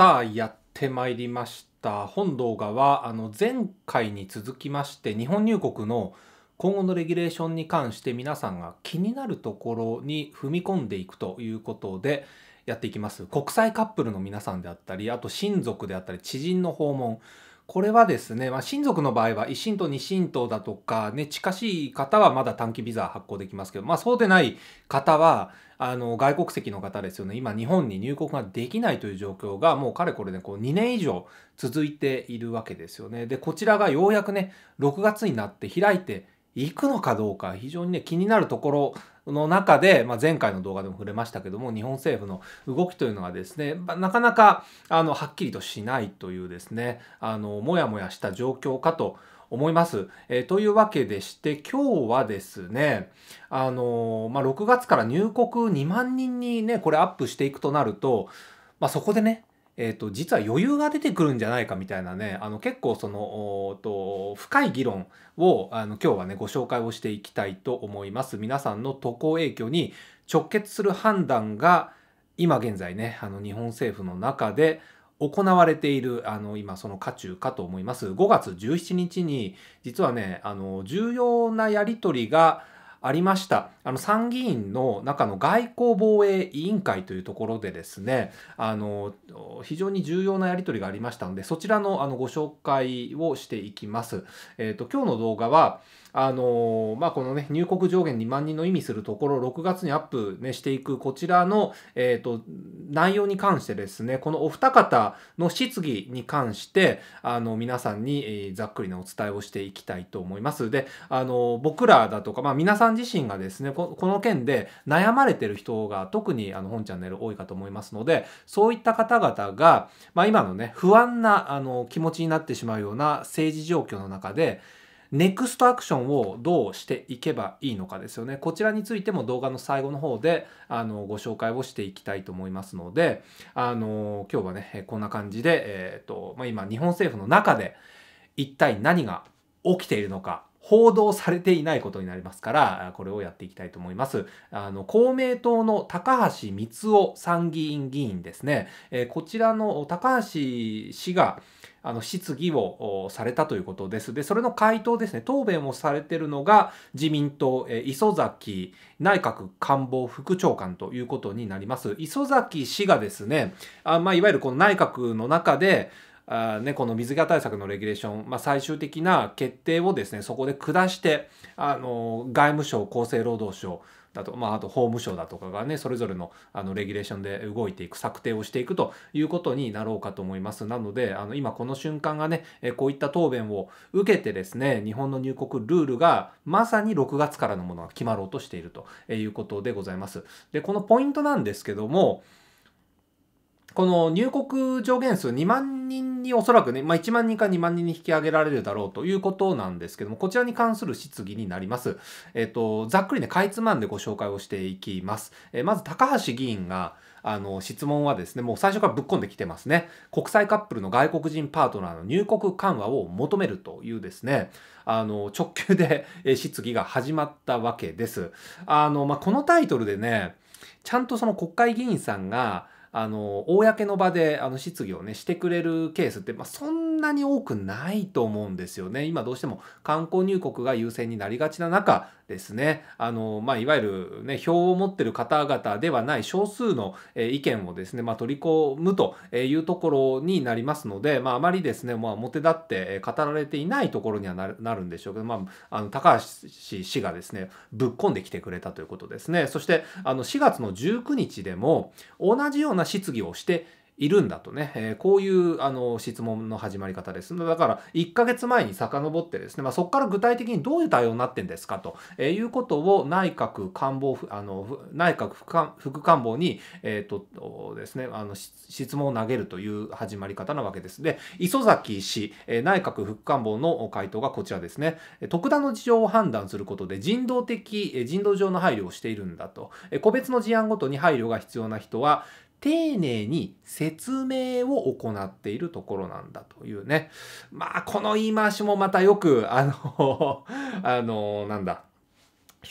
さあやってまいりました本動画はあの前回に続きまして日本入国の今後のレギュレーションに関して皆さんが気になるところに踏み込んでいくということでやっていきます国際カップルの皆さんであったりあと親族であったり知人の訪問これはですね、まあ、親族の場合は1親と2親等だとかね近しい方はまだ短期ビザ発行できますけどまあそうでない方はあの外国籍の方ですよね今日本に入国ができないという状況がもうかれこれねこう2年以上続いているわけですよね。でこちらがようやくね6月になって開いていくのかどうか非常にね気になるところの中で、まあ、前回の動画でも触れましたけども日本政府の動きというのがですね、まあ、なかなかあのはっきりとしないというですねあのもやもやした状況かと思います。えー、というわけでして今日はですね、あのー、まあ、6月から入国2万人にね、これアップしていくとなると、まあ、そこでね、えーと、と実は余裕が出てくるんじゃないかみたいなねあの結構そのと深い議論をあの今日はねご紹介をしていきたいと思います皆さんの渡航影響に直結する判断が今現在ねあの日本政府の中で行われている、あの、今その渦中かと思います。5月17日に、実はね、あの、重要なやり取りが、ありました。あの参議院の中の外交防衛委員会というところでですね、あの非常に重要なやり取りがありましたので、そちらのあのご紹介をしていきます。えっ、ー、と今日の動画はあのー、まあ、このね、入国上限2万人の意味するところ、を6月にアップ、ね、していくこちらの、えっ、ー、と、内容に関してですね、このお二方の質疑に関して、あの、皆さんに、えー、ざっくりね、お伝えをしていきたいと思います。で、あの、僕らだとか、まあ、皆さん自身がですね、この件で悩まれてる人が特に、あの、本チャンネル多いかと思いますので、そういった方々が、まあ、今のね、不安な、あの、気持ちになってしまうような政治状況の中で、ネクストアクションをどうしていけばいいのかですよね。こちらについても動画の最後の方であのご紹介をしていきたいと思いますので、あの今日はね、こんな感じで、えーとまあ、今日本政府の中で一体何が起きているのか報道されていないことになりますから、これをやっていきたいと思います。あの、公明党の高橋光夫参議院議員ですね。えー、こちらの高橋氏が、あの、質疑をされたということです。で、それの回答ですね、答弁をされているのが自民党、えー、磯崎内閣官房副長官ということになります。磯崎氏がですね、あまあ、いわゆるこの内閣の中で、あね、この水際対策のレギュレーション、まあ、最終的な決定をですねそこで下してあの外務省厚生労働省だと、まあ、あと法務省だとかがねそれぞれのあのレギュレーションで動いていく策定をしていくということになろうかと思いますなのであの今この瞬間がねこういった答弁を受けてですね日本の入国ルールがまさに6月からのものが決まろうとしているということでございますでこのポイントなんですけどもこの入国上限数2万人におそらくね、まあ、1万人か2万人に引き上げられるだろうということなんですけども、こちらに関する質疑になります。えっ、と、ざっくりね、かいつまんでご紹介をしていきます。えまず、高橋議員が、あの、質問はですね、もう最初からぶっ込んできてますね。国際カップルの外国人パートナーの入国緩和を求めるというですね、あの、直球で質疑が始まったわけです。あの、まあ、このタイトルでね、ちゃんとその国会議員さんが、あの公の場であの質疑をねしてくれるケースって、まあ、そんんなに多くないと思うんですよね。今どうしても観光入国が優先になりがちな中ですね、あのまあ、いわゆる、ね、票を持ってる方々ではない少数の、え意見をですね、まあ、取り込むというところになりますので、まあ、あまりですね、まあ、表立って語られていないところにはなるんでしょうけど、まあ、あの高橋氏がですねぶっ込んできてくれたということですね。そしてあの4月の19日でも同じような質疑をしているんだとね、えー、こういうあの質問の始まり方です。だから1ヶ月前に遡ってですね、まあ、そこから具体的にどういう対応になってんですかと、えー、いうことを内閣官房あの内閣副官房に、えーとですね、あの質問を投げるという始まり方なわけです。で磯崎氏、え内閣副官房の回答がこちらですね。特段の事情を判断することで人道的人道上の配慮をしているんだと個別の事案ごとに配慮が必要な人は丁寧に説明を行っているところなんだというね。まあ、この言い回しもまたよく、あの あの、なんだ。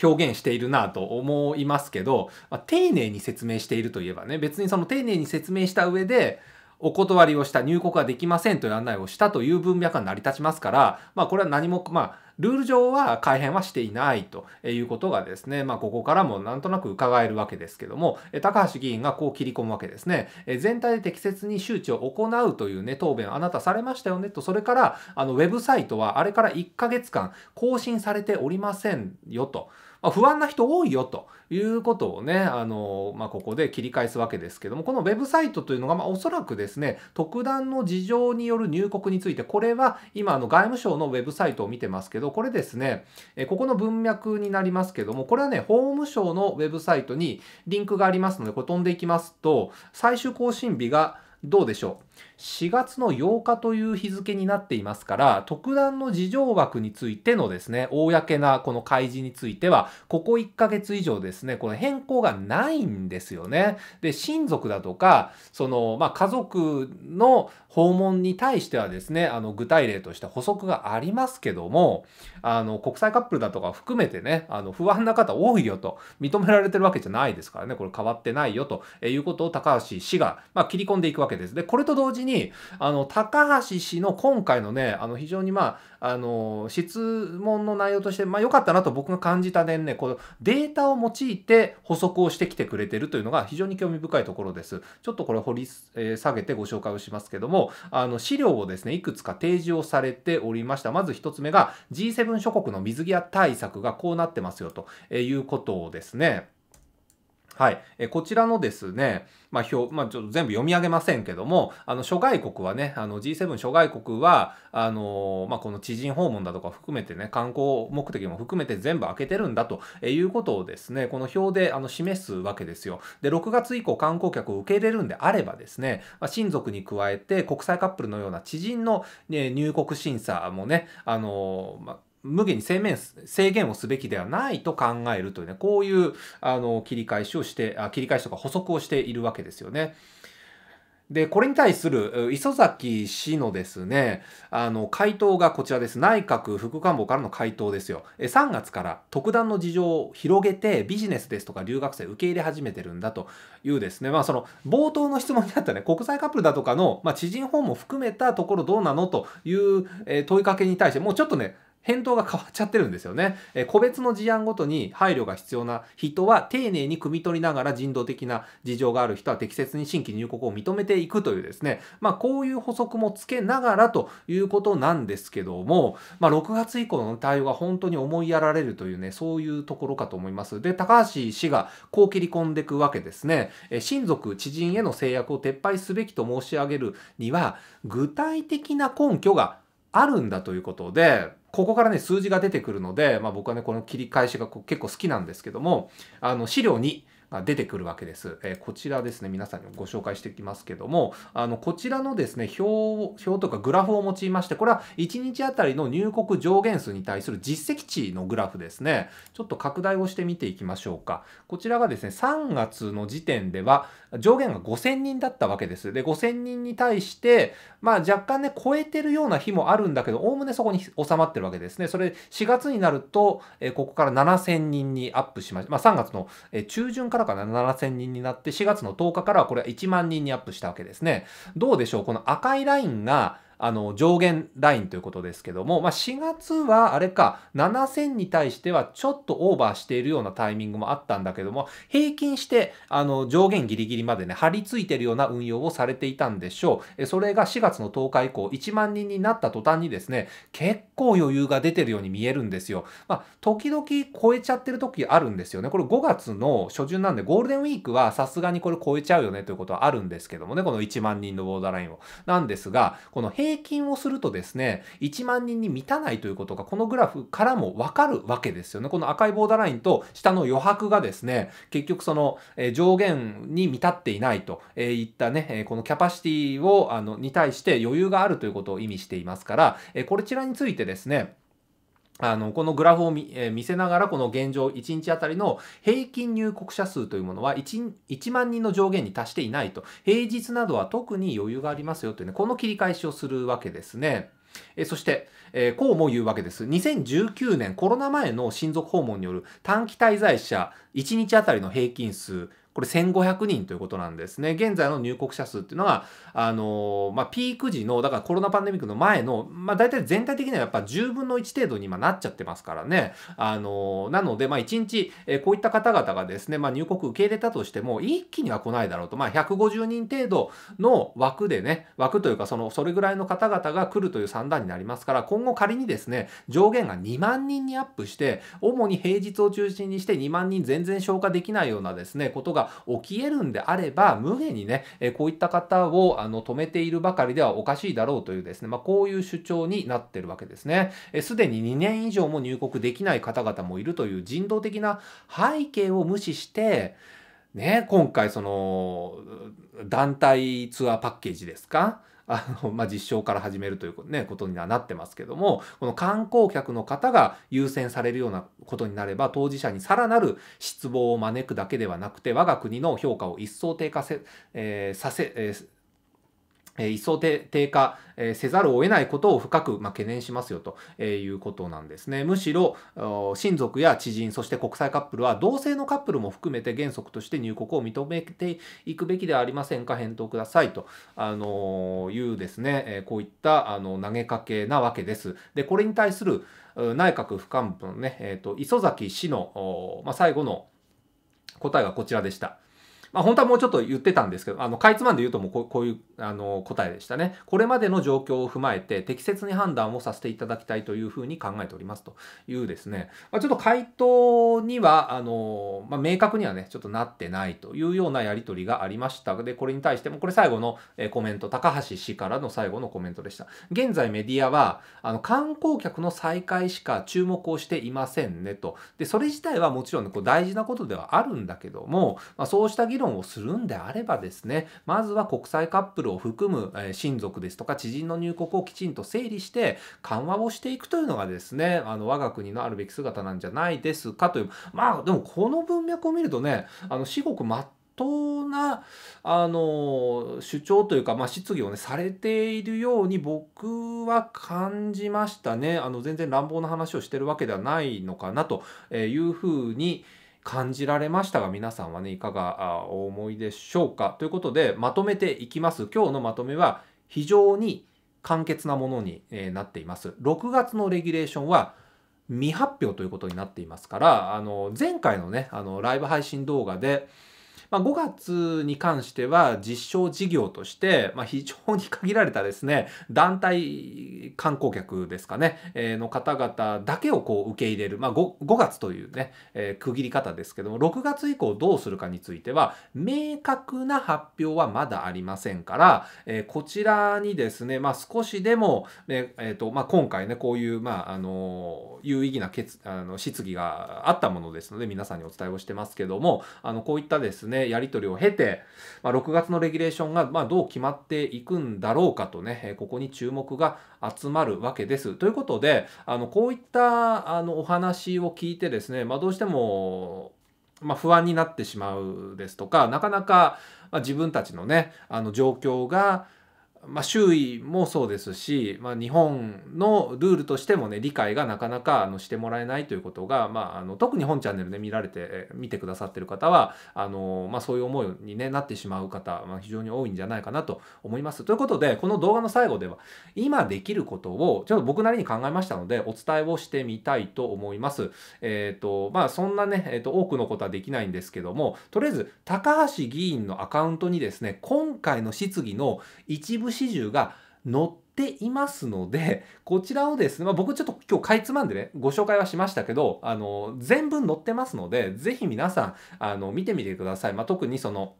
表現しているなと思いますけど、まあ、丁寧に説明しているといえばね、別にその丁寧に説明した上で、お断りをした、入国はできませんという案内をしたという文脈が成り立ちますから、まあこれは何も、まあルール上は改変はしていないということがですね、まあ、ここからもなんとなく伺えるわけですけども、高橋議員がこう切り込むわけですね。全体で適切に周知を行うというね、答弁あなたされましたよねと、それから、あの、ウェブサイトはあれから1ヶ月間更新されておりませんよと。まあ、不安な人多いよということをね、あの、まあ、ここで切り返すわけですけども、このウェブサイトというのが、まあ、おそらくですね、特段の事情による入国について、これは今、あの、外務省のウェブサイトを見てますけど、これですね、えここの文脈になりますけども、これはね、法務省のウェブサイトにリンクがありますので、これ飛んでいきますと、最終更新日がどうでしょう4月の8日という日付になっていますから、特段の事情枠についてのですね、公なこの開示については、ここ1ヶ月以上ですね、この変更がないんですよね。で、親族だとか、その、まあ、家族の訪問に対してはですね、あの、具体例として補足がありますけども、あの、国際カップルだとか含めてね、あの、不安な方多いよと、認められてるわけじゃないですからね、これ変わってないよということを高橋氏が、まあ、切り込んでいくわけです。で、これと同同時に、あの、高橋氏の今回のね、あの、非常にまあ、あの、質問の内容として、まあ、良かったなと僕が感じた点ね、このデータを用いて補足をしてきてくれてるというのが非常に興味深いところです。ちょっとこれ掘り下げてご紹介をしますけども、あの、資料をですね、いくつか提示をされておりました。まず1つ目が G7 諸国の水際対策がこうなってますよということですね。はい、えこちらのですね、まあ表まあ、ちょっと全部読み上げませんけどもあの諸外国はねあの G7 諸外国はあの、まあ、この知人訪問だとか含めてね観光目的も含めて全部開けてるんだということをですねこの表であの示すわけですよ。で6月以降観光客を受け入れるんであればですね、まあ、親族に加えて国際カップルのような知人の、ね、入国審査もねあの、まあ無限に制限制限をすべきではないと考えるというね、こういうあの切り返しをしてあ、切り返しとか補足をしているわけですよね。で、これに対する磯崎氏のですね、あの、回答がこちらです。内閣副官房からの回答ですよ。3月から特段の事情を広げてビジネスですとか留学生受け入れ始めてるんだというですね、まあその冒頭の質問にあったね、国際カップルだとかの、まあ、知人訪問も含めたところどうなのという、え問いかけに対して、もうちょっとね、返答が変わっちゃってるんですよね。え個別の事案ごとに配慮が必要な人は丁寧に汲み取りながら人道的な事情がある人は適切に新規入国を認めていくというですね、まあこういう補足もつけながらということなんですけども、まあ6月以降の対応が本当に思いやられるというね、そういうところかと思います。で、高橋氏がこう切り込んでいくわけですね。え親族、知人への制約を撤廃すべきと申し上げるには、具体的な根拠があるんだということで、ここからね数字が出てくるので、まあ、僕はねこの切り返しが結構好きなんですけどもあの資料2が出てくるわけです。えー、こちらですね、皆さんにご紹介していきますけども、あの、こちらのですね、表、表とかグラフを用いまして、これは1日あたりの入国上限数に対する実績値のグラフですね。ちょっと拡大をして見ていきましょうか。こちらがですね、3月の時点では上限が5000人だったわけです。で、5000人に対して、まあ若干ね、超えてるような日もあるんだけど、おおむねそこに収まってるわけですね。それ4月になると、えー、ここから7000人にアップしました。まあ3月の中旬からからかな、7000人になって、4月の10日からはこれは1万人にアップしたわけですね。どうでしょうこの赤いラインが、あの上限ラインということですけども、まあ、4月はあれか7000に対してはちょっとオーバーしているようなタイミングもあったんだけども平均してあの上限ギリギリまでね張り付いてるような運用をされていたんでしょうえ、それが4月の10日以降1万人になった途端にですね結構余裕が出てるように見えるんですよ、まあ、時々超えちゃってる時あるんですよねこれ5月の初旬なんでゴールデンウィークはさすがにこれ超えちゃうよねということはあるんですけどもねこの1万人のボーダーラインをなんですがこの平平均をするとですね、1万人に満たないということが、このグラフからもわかるわけですよね。この赤いボーダーラインと下の余白がですね、結局その、え上限に満たっていないといったね、えこのキャパシティを、あの、に対して余裕があるということを意味していますから、えこちらについてですね、あの、このグラフを見,、えー、見せながら、この現状、1日あたりの平均入国者数というものは1、1万人の上限に達していないと。平日などは特に余裕がありますよというね、この切り返しをするわけですね。えそして、えー、こうも言うわけです。2019年コロナ前の親族訪問による短期滞在者1日あたりの平均数これ1500人ということなんですね。現在の入国者数っていうのが、あのまあ、ピーク時の、だからコロナパンデミックの前の、まあ、大体全体的にはやっぱ10分の1程度に今なっちゃってますからね。あのなので、まあ、1日、えこういった方々がですね、まあ、入国受け入れたとしても、一気には来ないだろうと、まあ、150人程度の枠でね、枠というか、その、それぐらいの方々が来るという算段になりますから、今後仮にですね、上限が2万人にアップして、主に平日を中心にして2万人全然消化できないようなですね、ことが起きえるんであれば、無限にね、えこういった方をあの止めているばかりではおかしいだろうというですね、まあ、こういう主張になってるわけですね。す、で、に2年以上も入国できない方々もいるという人道的な背景を無視して、ね、今回その団体ツアーパッケージですかあの、まあ、実証から始めるという、ね、ことにはなってますけども、この観光客の方が優先されるようなことになれば、当事者にさらなる失望を招くだけではなくて、我が国の評価を一層低下せ、えー、させ、えー一層低下せざるを得ないことを深く懸念しますよということなんですね。むしろ親族や知人、そして国際カップルは同性のカップルも含めて原則として入国を認めていくべきではありませんか、返答くださいというですね、こういった投げかけなわけです。で、これに対する内閣府幹部のね、磯崎氏の最後の答えがこちらでした。まあ、本当はもうちょっと言ってたんですけど、あの、かいつまんで言うともうこういう、あの、答えでしたね。これまでの状況を踏まえて、適切に判断をさせていただきたいというふうに考えておりますというですね、まあ、ちょっと回答には、あの、まあ、明確にはね、ちょっとなってないというようなやり取りがありました。で、これに対しても、これ最後のコメント、高橋氏からの最後のコメントでした。現在メディアは、あの、観光客の再開しか注目をしていませんねと。で、それ自体はもちろん、ね、こう大事なことではあるんだけども、まあ、そうした議論をするんであればですね、まずは国際カップルを含む、え親族ですとか知人の入国をきちんと整理して緩和をしていくというのがですね、あの我が国のあるべき姿なんじゃないですかという、まあでもこの文脈を見るとね、あの至極真っ当なあの主張というか、まあ、質疑を、ね、されているように僕は感じましたねあの全然乱暴な話をしてるわけではないのかなというふうに、感じられましたが皆さんはねいかがお思いでしょうかということでまとめていきます今日のまとめは非常に簡潔なものになっています6月のレギュレーションは未発表ということになっていますからあの前回のねあのライブ配信動画でまあ、5月に関しては実証事業として、まあ、非常に限られたですね団体観光客ですかね、えー、の方々だけをこう受け入れる、まあ5、5, 月というね、えー、区切り方ですけども6月以降どうするかについては明確な発表はまだありませんから、えー、こちらにですね、まあ、少しでも、えーとまあ、今回ねこういう、まあ、あの有意義な決あの質疑があったものですので皆さんにお伝えをしてますけどもあのこういったですねやり取りを経て、まあ、6月のレギュレーションが、まどう決まっていくんだろうかとね、ここに注目が集まるわけです。ということで、あのこういったあのお話を聞いてですね、まあ、どうしてもまあ、不安になってしまうですとかなかなかま自分たちのねあの状況がまあ、周囲もそうですし、まあ、日本のルールとしてもね理解がなかなかあのしてもらえないということが、まあ、あの特に本チャンネルで見られて見てくださってる方はあの、まあ、そういう思いに、ね、なってしまう方、まあ、非常に多いんじゃないかなと思います。ということでこの動画の最後では今できることをちょっと僕なりに考えましたのでお伝えをしてみたいと思います。えーとまあ、そんなね、えーと、多くのことはできないんですけどもとりあえず高橋議員のアカウントにですね今回の質疑の一部部始終が載っていますのでこちらをですね、まあ、僕ちょっと今日かいつまんでねご紹介はしましたけどあの全文載ってますので是非皆さんあの見てみてください。まあ、特にその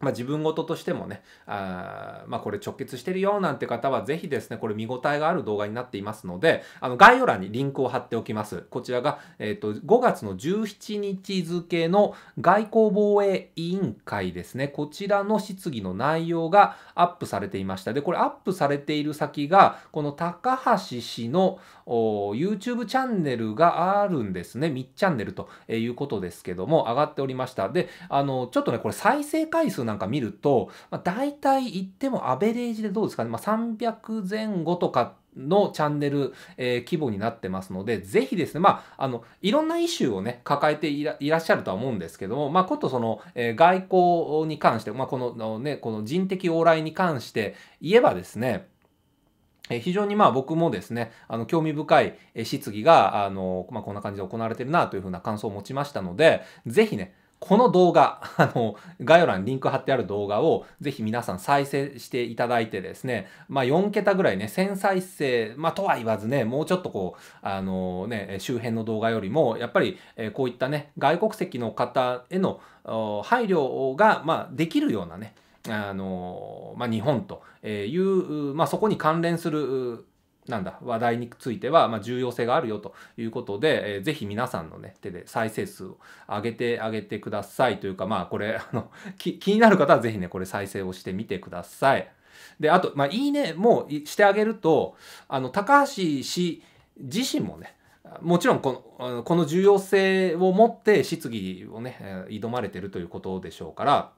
まあ、自分事としてもね、あまあ、これ直結してるよなんて方は、ぜひですね、これ見応えがある動画になっていますので、あの概要欄にリンクを貼っておきます。こちらが、えっ、ー、と、5月の17日付の外交防衛委員会ですね、こちらの質疑の内容がアップされていました。で、これアップされている先が、この高橋氏の YouTube チャンネルがあるんですね、みっチャンネルということですけども、上がっておりました。で、あの、ちょっとね、これ再生回数なんか見ると、まあ、大体言ってもアベレージでどうですかね、まあ、300前後とかのチャンネル、えー、規模になってますので、ぜひですね、まあ、あの、いろんなイシューをね、抱えていらっしゃるとは思うんですけども、まあ、ことその、えー、外交に関して、まあ、このね、この人的往来に関して言えばですね、え非常にまあ僕もですね、あの興味深い質疑が、あの、まあ、こんな感じで行われてるなというふうな感想を持ちましたので、ぜひね、この動画、あの、概要欄にリンク貼ってある動画をぜひ皆さん再生していただいてですね、まあ4桁ぐらいね、1000再生、まあとは言わずね、もうちょっとこう、あのね、周辺の動画よりも、やっぱりこういったね、外国籍の方への配慮が、まあできるようなね、あの、まあ日本という、まあそこに関連するなんだ、話題については、ま重要性があるよということで、えー、ぜひ皆さんのね、手で再生数を上げてあげてくださいというか、まあ、これ、あの、気になる方はぜひね、これ再生をしてみてください。で、あと、まあ、いいねもしてあげると、あの、高橋氏自身もね、もちろんこのこの重要性を持って質疑をね、挑まれてるということでしょうから、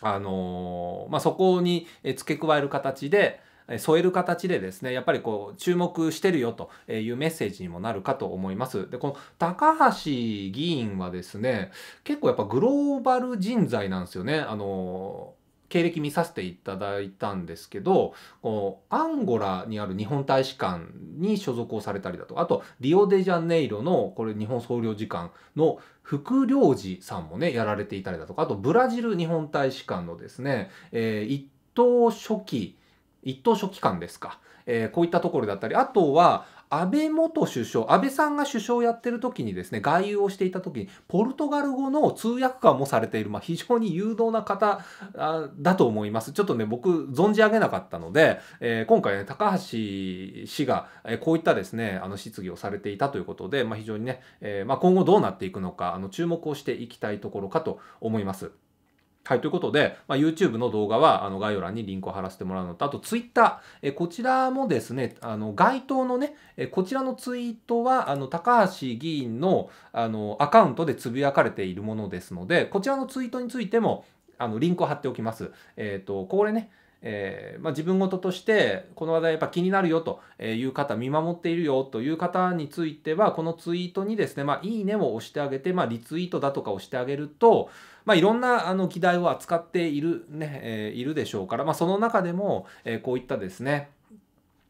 あのー、まあ、そこに付け加える形で、添える形でですねやっぱりこう注目してるよというメッセージにもなるかと思います。でこの高橋議員はですね結構やっぱグローバル人材なんですよね。あの経歴見させていただいたんですけどアンゴラにある日本大使館に所属をされたりだとあとリオデジャネイロのこれ日本総領事館の副領事さんもねやられていたりだとかあとブラジル日本大使館のですね、えー、一等書記一等書記官ですか、えー、こういったところだったりあとは安倍元首相安倍さんが首相をやってる時にですね外遊をしていた時にポルトガル語の通訳官もされている、まあ、非常に有能な方だと思いますちょっとね僕存じ上げなかったので、えー、今回ね高橋氏が、えこういったですねあの質疑をされていたということで、まあ、非常にね、えー、まあ、今後どうなっていくのかあの注目をしていきたいところかと思います。はい、ということで、まあ、YouTube の動画はあの概要欄にリンクを貼らせてもらうのと、あと Twitter、えこちらもですね、あの該当のね、えこちらのツイートはあの高橋議員のあのアカウントでつぶやかれているものですので、こちらのツイートについてもあのリンクを貼っておきます。えっ、ー、と、これね、えー、まあ、自分事としてこの話題やっぱ気になるよという方見守っているよという方についてはこのツイートにですね、まあ、いいねを押してあげて、まあ、リツイートだとかをしてあげると、まあ、いろんなあの議題を扱っている,、ねえー、いるでしょうから、まあ、その中でも、えー、こういったですね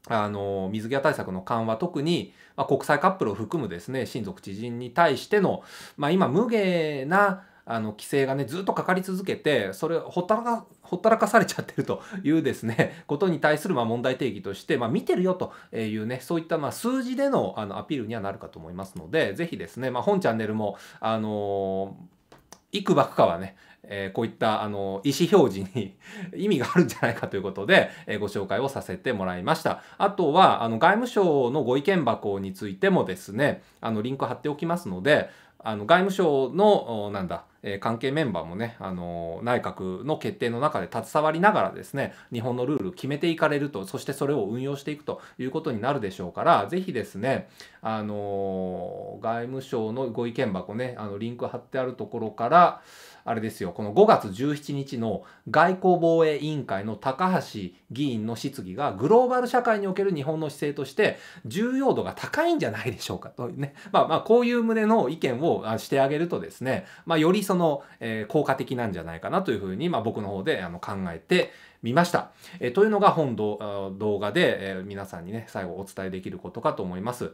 あの水際対策の緩和特に、まあ、国際カップルを含むですね親族知人に対しての、まあ、今無下なあの規制がねずっとかかり続けてそれほったらかほったらかされちゃってると いうですねことに対するま問題定義として、まあ、見てるよというねそういったま数字でのあのアピールにはなるかと思いますので是非ですね、まあ、本チャンネルもあのー、いくばくかはねえこういったあの意思表示に 意味があるんじゃないかということで、えご紹介をさせてもらいました。あとはあの外務省のご意見箱についてもですねあのリンク貼っておきますのであの外務省のなんだえ関係メンバーもね、あの内閣の決定の中で携わりながらですね、日本のルールを決めていかれると、そしてそれを運用していくということになるでしょうから、ぜひですね、あの外務省のご意見箱ね、あのリンク貼ってあるところから、あれですよ、この5月17日の外交防衛委員会の高橋議員の質疑がグローバル社会における日本の姿勢として重要度が高いんじゃないでしょうかというね、まあまあこういう旨の意見をしてあげるとですね、まあよりその、えー、効果的なんじゃないかなというふうに、まあ僕の方であの考えてみました。えー、というのが本動画で、えー、皆さんにね、最後お伝えできることかと思います。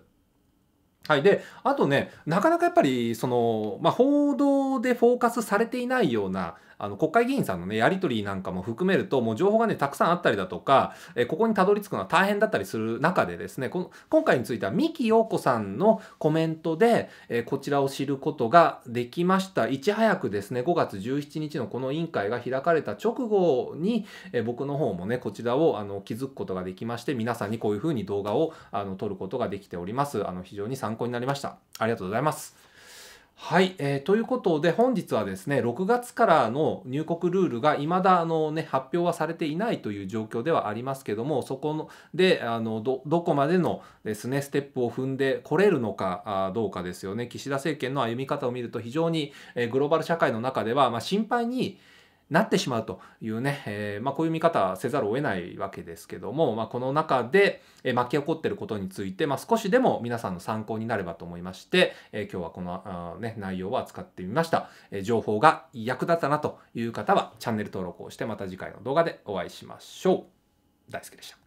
はい、であとねなかなかやっぱりその、まあ、報道でフォーカスされていないようなあの国会議員さんのねやり取りなんかも含めるともう情報がねたくさんあったりだとか、えここにたどり着くのは大変だったりする中でですねこの今回については三木陽子さんのコメントで、えこちらを知ることができましたいち早くですね5月17日のこの委員会が開かれた直後に、え僕の方もねこちらをあの気づくことができまして皆さんにこういうふうに動画をあの撮ることができておりますあの非常に参考になりましたありがとうございますはい、えー、ということで本日はですね6月からの入国ルールが未だあの、ね、発表はされていないという状況ではありますけどもそこのであのどこまでのですねステップを踏んでこれるのかどうかですよね岸田政権の歩み方を見ると非常に、えー、グローバル社会の中では、まあ、心配になってしまうというね、えー、まあ、こういう見方せざるを得ないわけですけども、まあ、この中で巻き起こっていることについて、まあ、少しでも皆さんの参考になればと思いまして、えー、今日はこのね、内容を扱ってみました、え情報が役立ったなという方はチャンネル登録をしてまた次回の動画でお会いしましょう。大好きでした。